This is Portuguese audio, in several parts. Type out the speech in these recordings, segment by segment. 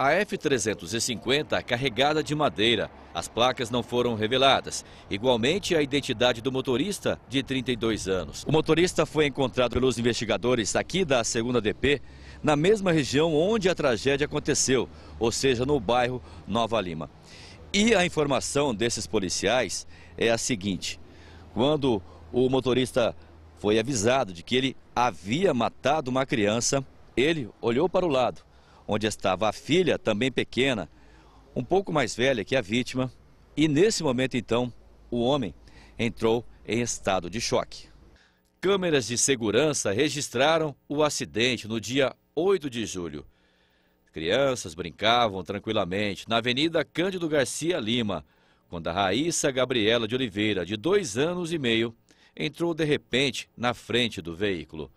A F-350 carregada de madeira. As placas não foram reveladas. Igualmente, a identidade do motorista, de 32 anos. O motorista foi encontrado pelos investigadores aqui da 2 DP, na mesma região onde a tragédia aconteceu, ou seja, no bairro Nova Lima. E a informação desses policiais é a seguinte: quando o motorista foi avisado de que ele havia matado uma criança, ele olhou para o lado onde estava a filha, também pequena, um pouco mais velha que a vítima, e nesse momento então, o homem entrou em estado de choque. Câmeras de segurança registraram o acidente no dia 8 de julho. Crianças brincavam tranquilamente na Avenida Cândido Garcia Lima, quando a Raíssa Gabriela de Oliveira, de dois anos e meio, entrou de repente na frente do veículo.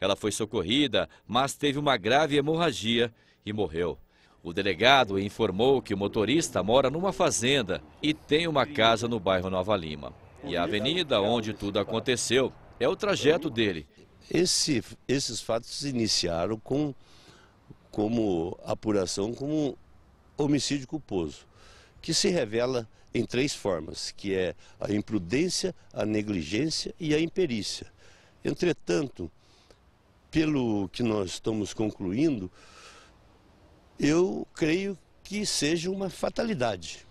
Ela foi socorrida, mas teve uma grave hemorragia e morreu. O delegado informou que o motorista mora numa fazenda e tem uma casa no bairro Nova Lima. E a avenida onde tudo aconteceu é o trajeto dele. Esse, esses fatos iniciaram com como apuração como homicídio culposo, que se revela em três formas, que é a imprudência, a negligência e a imperícia. Entretanto, pelo que nós estamos concluindo, eu creio que seja uma fatalidade.